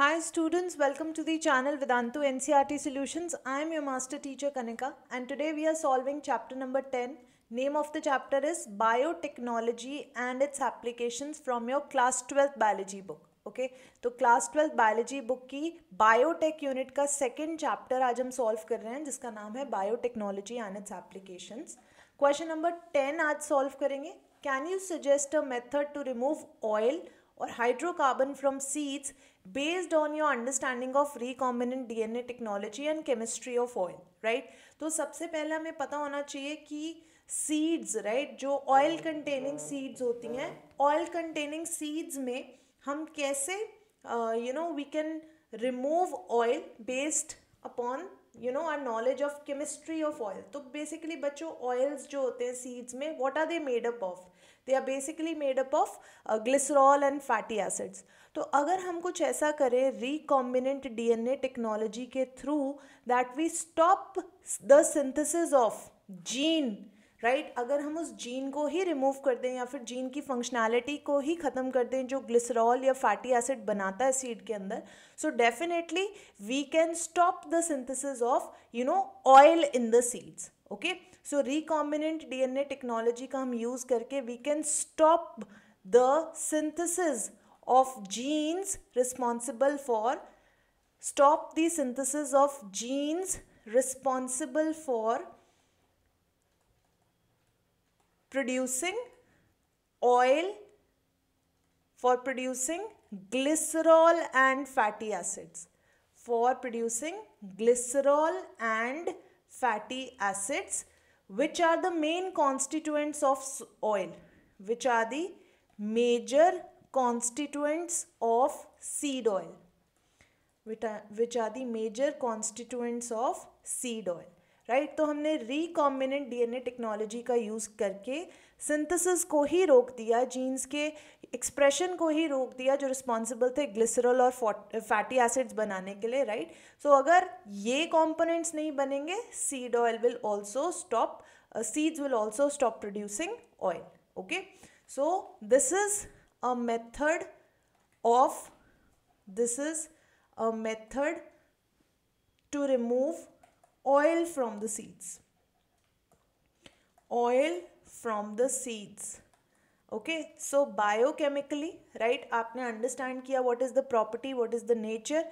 Hi students, welcome to the channel Vedantu NCRT Solutions. I am your master teacher Kanika and today we are solving chapter number 10. Name of the chapter is Biotechnology and its applications from your class 12 biology book. Okay okay, तो class twelfth biology book की biotech unit का second chapter आज हम solve कर रहे हैं जिसका नाम है biotechnology and its applications question number ten आज सॉल्व करेंगे can you suggest a method to remove oil और hydrocarbon from seeds based on your understanding of r D N A technology and chemistry of oil right तो सबसे पहले हमें पता होना चाहिए कि सीड्स राइट right? जो ऑयल कंटेनिंग सीड्स होती हैं ऑयल कंटेनिंग सीड्स में हम कैसे you know we can remove oil based upon you know our knowledge of chemistry of oil तो बेसिकली बच्चों ऑयल्स जो होते हैं सीड्स में what are they made up of they are basically made up of glycerol and fatty acids तो अगर हम कुछ ऐसा करें recombinant D N A technology के through that we stop the synthesis of gene right right? अगर हम उस जीन को ही रिमूव कर दें या फिर जीन की फंक्शनैलिटी को ही ख़त्म कर दें जो ग्लिसरॉल या फैटी एसिड बनाता है सीड के अंदर so definitely we can stop the synthesis of you know oil in the seeds okay so recombinant DNA technology का हम यूज़ करके we can stop the synthesis of genes responsible for stop the synthesis of genes responsible for producing oil, for producing glycerol and fatty acids for producing glycerol and fatty acids which are the main constituents of oil which are the major constituents of seed oil which are, which are the major constituents of seed oil right तो हमने recombinant DNA technology का use करके synthesis को ही रोक दिया jeans के expression को ही रोक दिया जो रिस्पॉन्सिबल थे ग्लिसरल और फैटी एसिड्स बनाने के लिए राइट right? सो so, अगर ये कॉम्पोनेंट्स नहीं बनेंगे seed oil will also stop seeds will also stop producing oil okay so this is a method of this is a method to remove oil from the seeds oil from the seeds okay so biochemically right आपने understand किया what is the property what is the nature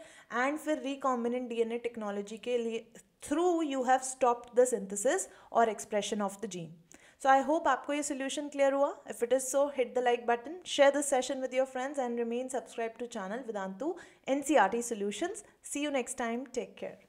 and फिर recombinant DNA technology के through you have stopped the synthesis or expression of the gene so I hope आपको ये solution clear हुआ if it is so hit the like button share this session with your friends and remain subscribed to channel Vedantu NCRT Solutions see you next time take care